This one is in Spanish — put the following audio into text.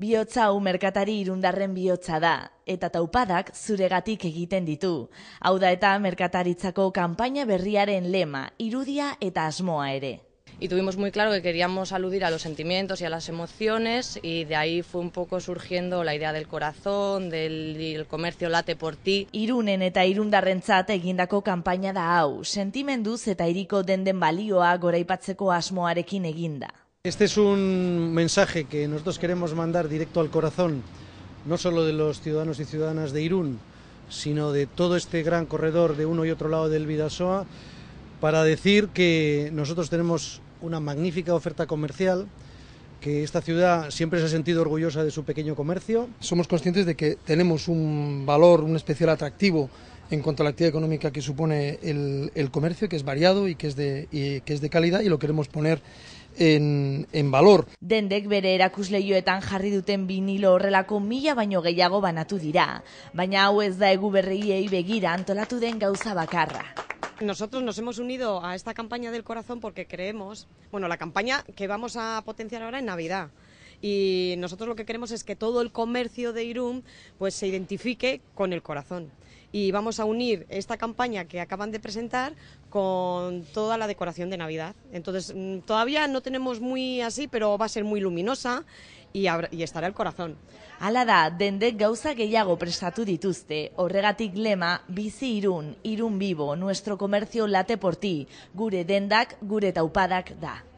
Biotza hau merkatari irundarren bihotza da, eta taupadak zuregatik egiten ditu. Hau da eta merkataritzako kanpaina berriaren lema, irudia eta asmoa ere. Y tuvimos muy claro que queríamos aludir a los sentimientos y a las emociones y de ahí fue un poco surgiendo la idea del corazón, del el comercio late por ti. Irunen eta irundarrentzat egindako kanpaina da hau, sentimenduz eta iriko denden balioa goraipatzeko asmoarekin eginda. Este es un mensaje que nosotros queremos mandar directo al corazón, no solo de los ciudadanos y ciudadanas de Irún, sino de todo este gran corredor de uno y otro lado del Vidasoa, para decir que nosotros tenemos una magnífica oferta comercial, que esta ciudad siempre se ha sentido orgullosa de su pequeño comercio. Somos conscientes de que tenemos un valor, un especial atractivo en cuanto a la actividad económica que supone el, comercio, que es variado y que es, de, y que es de calidad y lo queremos poner en, en valor. Dendek bere erakusleioetan jarri duten vinilo horrelako mila baino gehiago banatu dira, baina hau ez da egu berriei begira antolatu den gauza bakarra. Nosotros nos hemos unido a esta campaña del corazón porque creemos, bueno, la campaña que vamos a potenciar ahora en Navidad. y nosotros lo que queremos es que todo el comercio de Irún pues se identifique con el corazón y vamos a unir esta campaña que acaban de presentar con toda la decoración de Navidad. Entonces, mm, todavía no tenemos muy así, pero va a ser muy luminosa y, estará el corazón. da, gauza prestatu lema, bizi irun, vivo, nuestro comercio late por ti. Gure dendak, gure taupadak da.